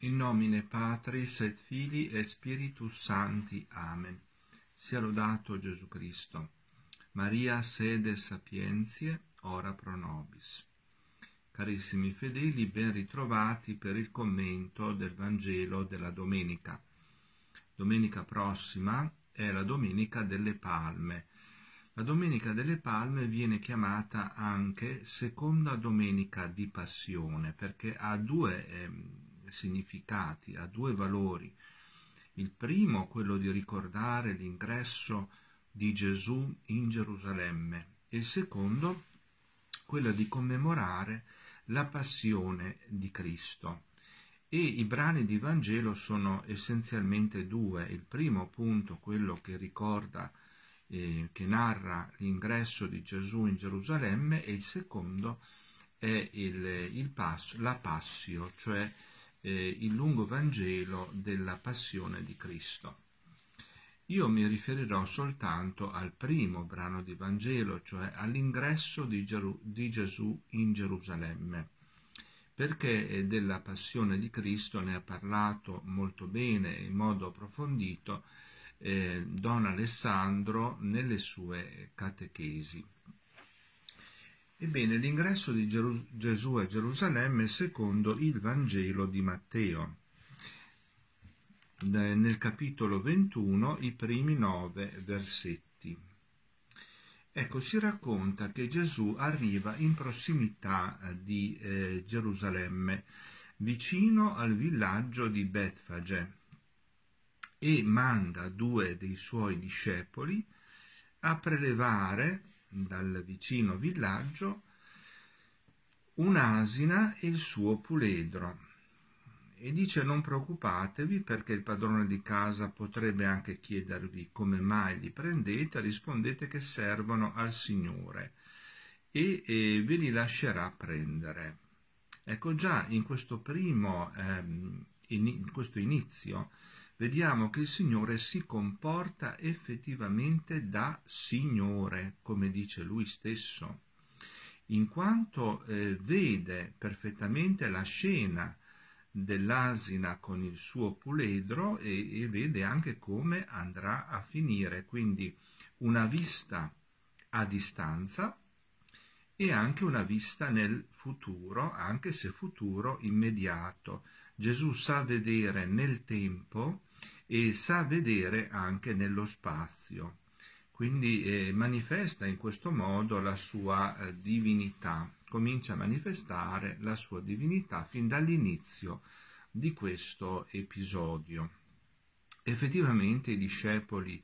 In nomine Patris et Fili e Spiritus Santi. Amen. Sia lodato Gesù Cristo. Maria sede sapienzie, ora pro nobis. Carissimi fedeli, ben ritrovati per il commento del Vangelo della domenica. Domenica prossima è la Domenica delle Palme. La Domenica delle Palme viene chiamata anche Seconda Domenica di Passione perché ha due eh, significati, ha due valori. Il primo, quello di ricordare l'ingresso di Gesù in Gerusalemme, e il secondo, quello di commemorare la passione di Cristo. E i brani di Vangelo sono essenzialmente due. Il primo, appunto, quello che ricorda eh, che narra l'ingresso di Gesù in Gerusalemme e il secondo è il, il passo, la passio, cioè eh, il lungo Vangelo della passione di Cristo. Io mi riferirò soltanto al primo brano di Vangelo, cioè all'ingresso di, Geru- di Gesù in Gerusalemme, perché eh, della passione di Cristo ne ha parlato molto bene in modo approfondito eh, Don Alessandro nelle sue catechesi. Ebbene, l'ingresso di Geru- Gesù a Gerusalemme secondo il Vangelo di Matteo. Nel capitolo 21, i primi nove versetti. Ecco, si racconta che Gesù arriva in prossimità eh, di eh, Gerusalemme, vicino al villaggio di Betfage, e manda due dei suoi discepoli a prelevare dal vicino villaggio un'asina e il suo puledro e dice non preoccupatevi perché il padrone di casa potrebbe anche chiedervi come mai li prendete, rispondete che servono al Signore e, e ve li lascerà prendere. Ecco già in questo primo, ehm, in, in questo inizio vediamo che il Signore si comporta effettivamente da Signore, come dice lui stesso, in quanto eh, vede perfettamente la scena dell'asina con il suo puledro e, e vede anche come andrà a finire, quindi una vista a distanza e anche una vista nel futuro, anche se futuro immediato. Gesù sa vedere nel tempo e sa vedere anche nello spazio. Quindi eh, manifesta in questo modo la sua eh, divinità, comincia a manifestare la sua divinità fin dall'inizio di questo episodio. Effettivamente i discepoli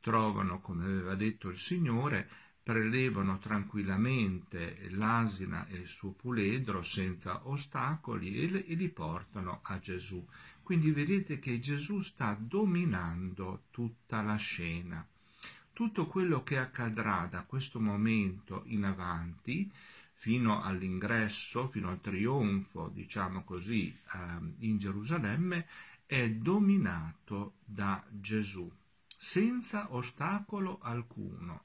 trovano, come aveva detto il Signore, prelevano tranquillamente l'asina e il suo puledro senza ostacoli e li portano a Gesù. Quindi vedete che Gesù sta dominando tutta la scena. Tutto quello che accadrà da questo momento in avanti, fino all'ingresso, fino al trionfo, diciamo così, ehm, in Gerusalemme, è dominato da Gesù, senza ostacolo alcuno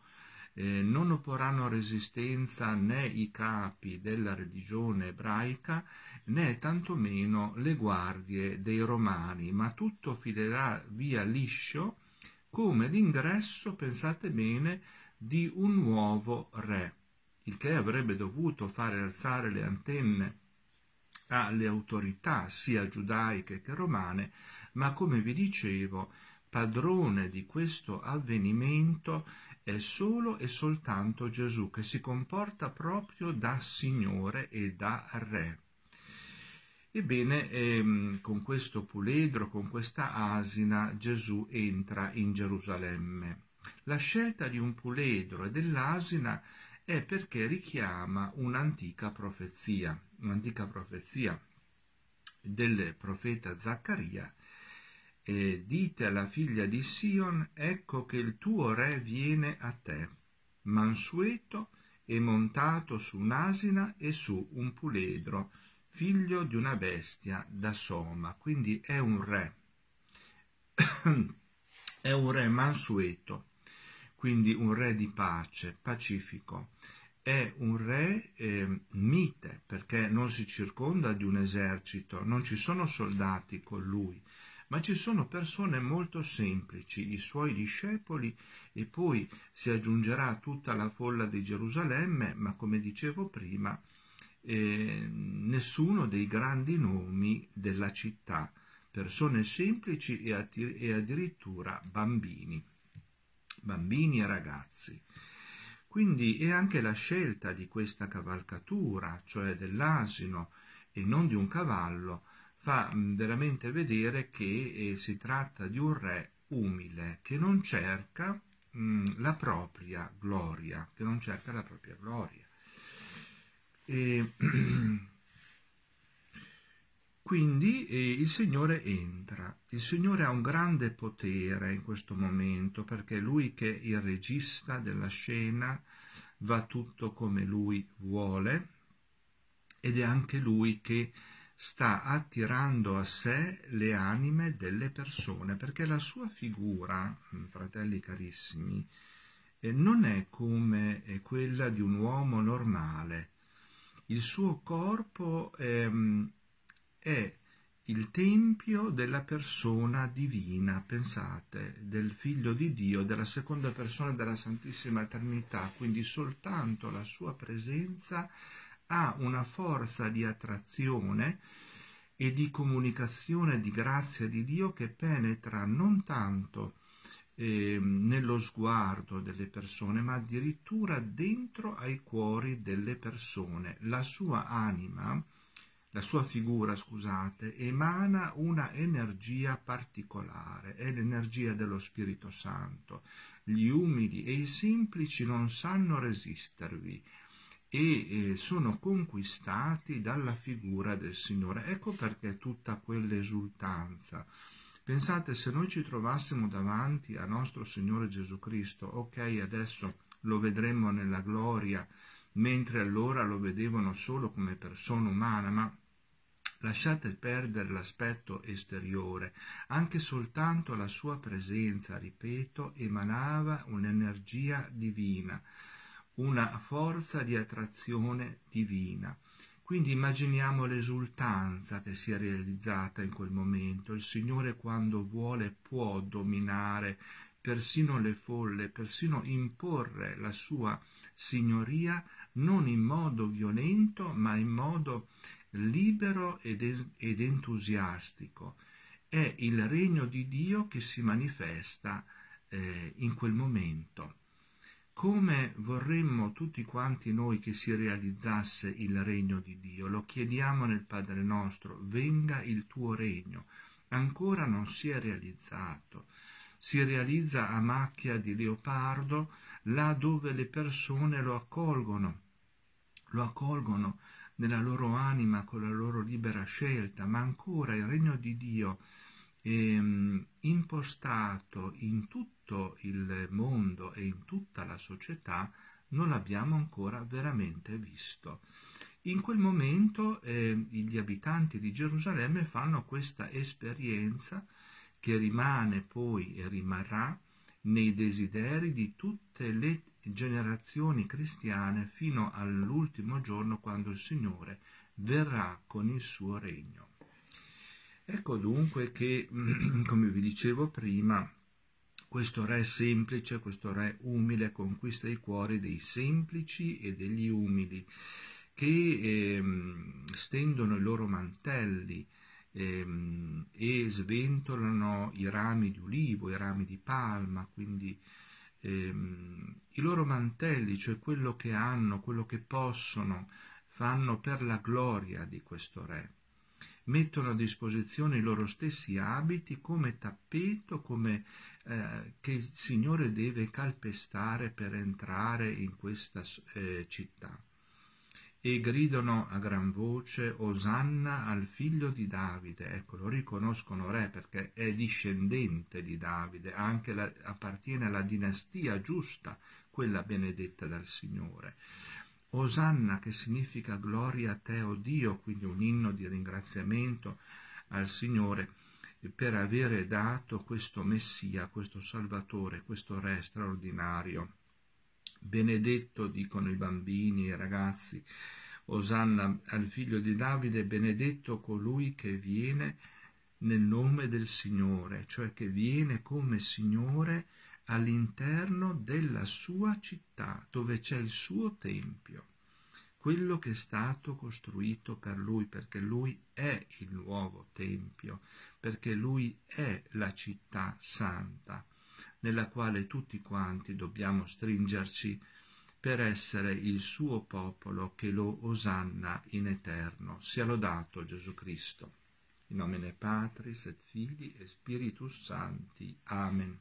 eh, non opporranno resistenza né i capi della religione ebraica né tantomeno le guardie dei romani, ma tutto filerà via liscio come l'ingresso, pensate bene, di un nuovo re, il che avrebbe dovuto fare alzare le antenne alle autorità sia giudaiche che romane, ma come vi dicevo, padrone di questo avvenimento è solo e soltanto Gesù che si comporta proprio da Signore e da Re. Ebbene, ehm, con questo puledro, con questa asina, Gesù entra in Gerusalemme. La scelta di un puledro e dell'asina è perché richiama un'antica profezia, un'antica profezia del profeta Zaccaria e dite alla figlia di Sion, ecco che il tuo re viene a te, mansueto e montato su un'asina e su un puledro, figlio di una bestia da Soma. Quindi è un re, è un re mansueto, quindi un re di pace, pacifico. È un re eh, mite perché non si circonda di un esercito, non ci sono soldati con lui, ma ci sono persone molto semplici, i suoi discepoli, e poi si aggiungerà tutta la folla di Gerusalemme, ma come dicevo prima, eh, nessuno dei grandi nomi della città, persone semplici e, attir- e addirittura bambini, bambini e ragazzi. Quindi è anche la scelta di questa cavalcatura, cioè dell'asino e non di un cavallo, fa mm, veramente vedere che eh, si tratta di un re umile che non cerca mh, mm, la propria gloria, che non cerca la propria gloria. E, quindi eh, il Signore entra, il Signore ha un grande potere in questo momento perché è lui che è il regista della scena, va tutto come lui vuole ed è anche lui che sta attirando a sé le anime delle persone, perché la sua figura, mm, fratelli carissimi, eh, non è come eh, quella di un uomo normale. Il suo corpo ehm, è il tempio della persona divina, pensate, del figlio di Dio, della seconda persona della Santissima Eternità, quindi soltanto la sua presenza ha una forza di attrazione e di comunicazione di grazia di Dio che penetra non tanto eh, nello sguardo delle persone, ma addirittura dentro ai cuori delle persone. La sua anima, la sua figura, scusate, emana una energia particolare, è l'energia dello Spirito Santo. Gli umili e i semplici non sanno resistervi, e sono conquistati dalla figura del Signore. Ecco perché tutta quell'esultanza. Pensate se noi ci trovassimo davanti a nostro Signore Gesù Cristo, ok, adesso lo vedremo nella gloria, mentre allora lo vedevano solo come persona umana, ma lasciate perdere l'aspetto esteriore, anche soltanto la sua presenza, ripeto, emanava un'energia divina una forza di attrazione divina. Quindi immaginiamo l'esultanza che si è realizzata in quel momento. Il Signore quando vuole può dominare persino le folle, persino imporre la sua signoria non in modo violento, ma in modo libero ed, ed entusiastico. È il regno di Dio che si manifesta eh, in quel momento come vorremmo tutti quanti noi che si realizzasse il regno di Dio. Lo chiediamo nel Padre nostro, venga il tuo regno. Ancora non si è realizzato. Si realizza a macchia di leopardo là dove le persone lo accolgono. Lo accolgono nella loro anima con la loro libera scelta, ma ancora il regno di Dio ehm, impostato in tutto il mondo e in tutta la società non l'abbiamo ancora veramente visto. In quel momento eh, gli abitanti di Gerusalemme fanno questa esperienza che rimane poi e rimarrà nei desideri di tutte le generazioni cristiane fino all'ultimo giorno quando il Signore verrà con il suo regno. Ecco dunque che, come vi dicevo prima, questo re semplice, questo re umile conquista i cuori dei semplici e degli umili che ehm, stendono i loro mantelli ehm, e sventolano i rami di ulivo, i rami di palma, quindi ehm, i loro mantelli, cioè quello che hanno, quello che possono, fanno per la gloria di questo re mettono a disposizione i loro stessi abiti come tappeto, come, eh, che il Signore deve calpestare per entrare in questa eh, città. E gridano a gran voce Osanna al figlio di Davide. Ecco, lo riconoscono re perché è discendente di Davide, anche la, appartiene alla dinastia giusta, quella benedetta dal Signore. Osanna che significa gloria a te, o oh Dio, quindi un inno di ringraziamento al Signore per avere dato questo Messia, questo Salvatore, questo Re straordinario. Benedetto, dicono i bambini i ragazzi, Osanna al figlio di Davide, benedetto colui che viene nel nome del Signore, cioè che viene come Signore all'interno della sua città dove c'è il suo tempio, quello che è stato costruito per lui, perché lui è il nuovo tempio, perché lui è la città santa, nella quale tutti quanti dobbiamo stringerci per essere il suo popolo che lo osanna in eterno. Sia lodato Gesù Cristo. In nomine Patris et Fili e Spiritus Santi. Amen.